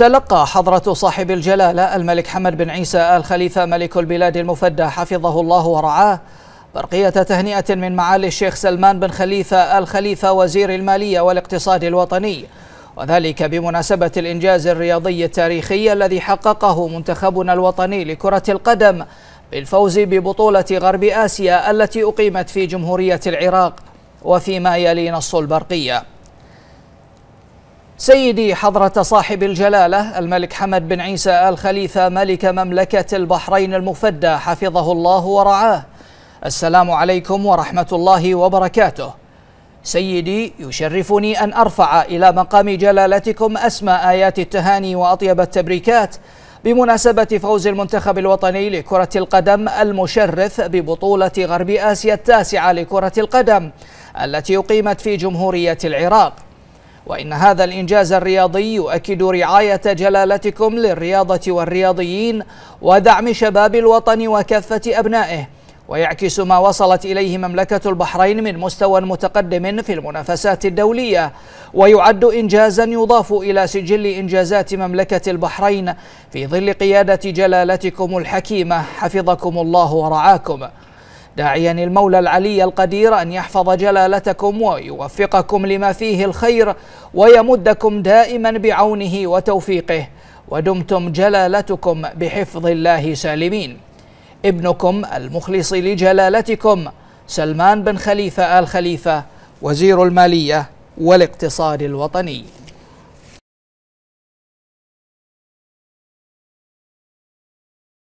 تلقى حضرة صاحب الجلالة الملك حمد بن عيسى آل خليفة ملك البلاد المفدى حفظه الله ورعاه برقية تهنئة من معالي الشيخ سلمان بن خليفة آل خليفة وزير المالية والاقتصاد الوطني وذلك بمناسبة الإنجاز الرياضي التاريخي الذي حققه منتخبنا الوطني لكرة القدم بالفوز ببطولة غرب آسيا التي أقيمت في جمهورية العراق وفيما يلي نص البرقيه سيدي حضرة صاحب الجلالة الملك حمد بن عيسى آل خليفة ملك مملكة البحرين المفدى حفظه الله ورعاه السلام عليكم ورحمة الله وبركاته سيدي يشرفني أن أرفع إلى مقام جلالتكم أسمى آيات التهاني وأطيب التبريكات بمناسبة فوز المنتخب الوطني لكرة القدم المشرف ببطولة غرب آسيا التاسعة لكرة القدم التي أقيمت في جمهورية العراق وإن هذا الإنجاز الرياضي يؤكد رعاية جلالتكم للرياضة والرياضيين ودعم شباب الوطن وكافة أبنائه ويعكس ما وصلت إليه مملكة البحرين من مستوى متقدم في المنافسات الدولية ويعد إنجازا يضاف إلى سجل إنجازات مملكة البحرين في ظل قيادة جلالتكم الحكيمة حفظكم الله ورعاكم داعيا المولى العلي القدير أن يحفظ جلالتكم ويوفقكم لما فيه الخير ويمدكم دائما بعونه وتوفيقه ودمتم جلالتكم بحفظ الله سالمين ابنكم المخلص لجلالتكم سلمان بن خليفة آل خليفة وزير المالية والاقتصاد الوطني